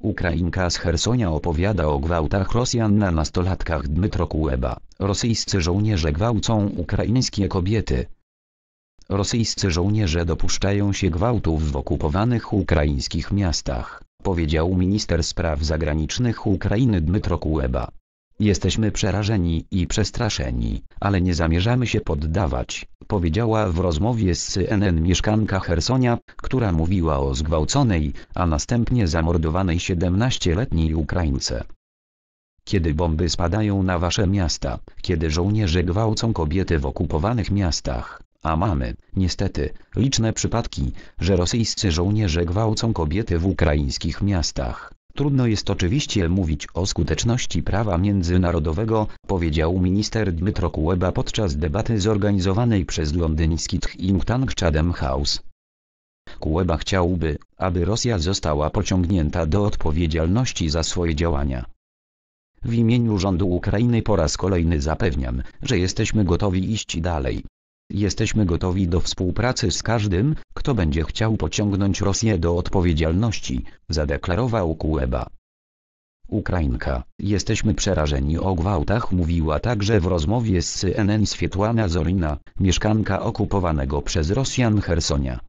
Ukrainka z Hersonia opowiada o gwałtach Rosjan na nastolatkach Dmytro Kuleba. Rosyjscy żołnierze gwałcą ukraińskie kobiety. Rosyjscy żołnierze dopuszczają się gwałtów w okupowanych ukraińskich miastach, powiedział minister spraw zagranicznych Ukrainy Dmytro Kuleba. Jesteśmy przerażeni i przestraszeni, ale nie zamierzamy się poddawać, powiedziała w rozmowie z CNN mieszkanka Hersonia, która mówiła o zgwałconej, a następnie zamordowanej 17-letniej Ukraińce. Kiedy bomby spadają na wasze miasta, kiedy żołnierze gwałcą kobiety w okupowanych miastach, a mamy, niestety, liczne przypadki, że rosyjscy żołnierze gwałcą kobiety w ukraińskich miastach, Trudno jest oczywiście mówić o skuteczności prawa międzynarodowego, powiedział minister Dmytro Kuleba podczas debaty zorganizowanej przez londyński think tank Chatham House. Kuleba chciałby, aby Rosja została pociągnięta do odpowiedzialności za swoje działania. W imieniu rządu Ukrainy po raz kolejny zapewniam, że jesteśmy gotowi iść dalej, Jesteśmy gotowi do współpracy z każdym, kto będzie chciał pociągnąć Rosję do odpowiedzialności, zadeklarował Kuleba. Ukrainka, jesteśmy przerażeni o gwałtach mówiła także w rozmowie z CNN Swietłana Zorina, mieszkanka okupowanego przez Rosjan Hersonia.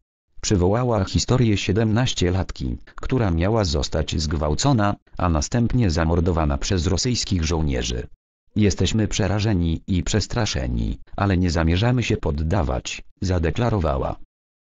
Przywołała historię 17-latki, która miała zostać zgwałcona, a następnie zamordowana przez rosyjskich żołnierzy. Jesteśmy przerażeni i przestraszeni, ale nie zamierzamy się poddawać, zadeklarowała.